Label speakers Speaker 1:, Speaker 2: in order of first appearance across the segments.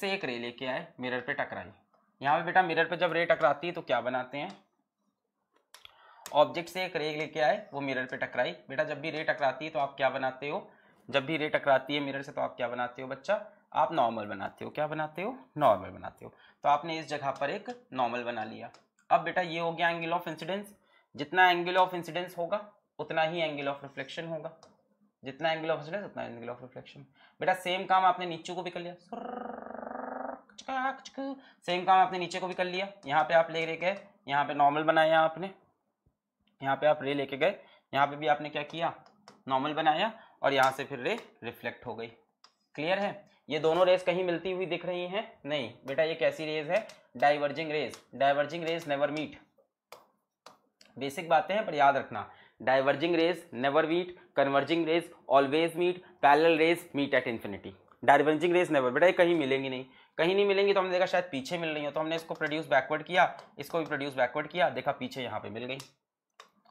Speaker 1: से एक रे लेके आए मिरर पे टकराई यहाँ पे बेटा मिरर पे जब रे टकराती है तो क्या बनाते हैं ऑब्जेक्ट से एक रे लेके आए वो मिरर पे टकराई बेटा जब भी रे टकराती है तो आप क्या बनाते हो जब भी रे टकराती है मिरर से तो आप क्या बनाते हो बच्चा आप नॉर्मल बनाते हो क्या बनाते हो नॉर्मल बनाते हो तो आपने इस जगह पर एक नॉर्मल बना लिया अब बेटा ये हो गया एंगल ऑफ इंसिडेंस जितना एंगल ऑफ इंसिडेंस होगा उतना ही एंगल ऑफ रिफ्लेक्शन होगा जितना एंगल ऑफ इंसिडेंस उतना एंगल ऑफ रिफ्लेक्शन बेटा सेम काम आपने नीचे को भी कर लिया सुर्र सेम काम आपने नीचे को भी कर लिया यहाँ पे आप ले गए यहाँ पे नॉर्मल बनाया आपने यहाँ पे आप रे लेके गए यहाँ पे भी आपने क्या किया नॉर्मल बनाया और यहाँ से फिर रे रिफ्लेक्ट हो गई क्लियर है ये दोनों रेस कहीं मिलती हुई दिख रही हैं नहीं बेटा ये कैसी रेस है diverging rays diverging rays never meet basic बातें हैं पर याद रखना diverging rays never meet converging rays always meet parallel rays meet at infinity diverging rays never बेटा ये कहीं मिलेंगी नहीं कहीं नहीं मिलेंगी तो हमने देखा शायद पीछे मिल रही हो तो हमने इसको प्रोड्यूस बैकवर्ड किया इसको भी प्रोड्यूस बैकवर्ड किया देखा पीछे यहाँ पे मिल गई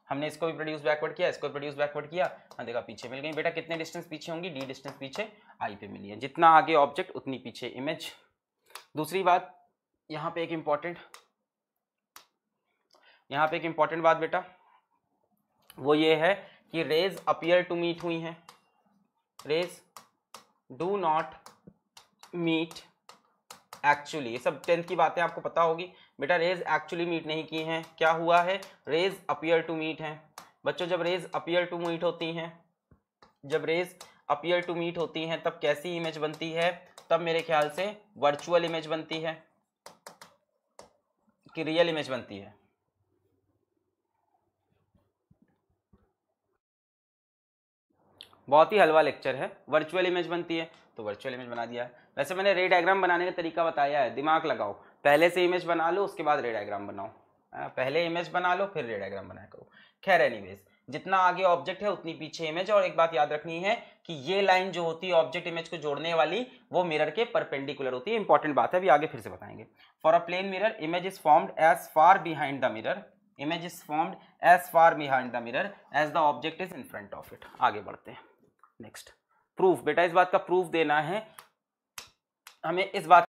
Speaker 1: हमने इसको भी प्रोड्यूस बैकवर्ड किया इसको प्रोड्यूस बैकवर्ड किया हाँ देखा पीछे मिल गई बेटा कितने डिस्टेंस पीछे होंगी डी डिस्टेंस पीछे आई पे मिली है जितना आगे ऑब्जेक्ट उतनी पीछे इमेज दूसरी बात यहाँ पे एक इम्पॉर्टेंट यहाँ पे एक इम्पॉर्टेंट बात बेटा वो ये है कि रेज अपियर टू मीट हुई हैं rays do not meet actually ये सब टेंथ की बातें आपको पता होगी बेटा रेज एक्चुअली मीट नहीं की हैं क्या हुआ है रेज अपियर टू मीट हैं बच्चों जब रेज अपियर टू मीट होती हैं जब रेज अपियर टू मीट होती हैं तब कैसी इमेज बनती है तब मेरे ख्याल से वर्चुअल इमेज बनती है कि रियल इमेज बनती है बहुत ही हलवा लेक्चर है वर्चुअल इमेज बनती है तो वर्चुअल इमेज बना दिया है वैसे मैंने रे डायग्राम बनाने का तरीका बताया है दिमाग लगाओ पहले से इमेज बना लो उसके बाद रे डायग्राम बनाओ हाँ, पहले इमेज बना लो फिर रे डायग्राम बनाया करो खैर एनीवेज जितना आगे ऑब्जेक्ट है उतनी पीछे इमेज और एक बात याद रखनी है कि ये लाइन जो होती है ऑब्जेक्ट इमेज को जोड़ने वाली वो मिरर के परपेंडिकुलर होती है इंपॉर्टेंट बात है अभी आगे फिर से बताएंगे for a plane mirror image is formed as far behind the mirror image is formed as far behind the mirror as the object is in front of it आगे बढ़ते हैं नेक्स्ट प्रूफ बेटा इस बात का प्रूफ देना है हमें इस बात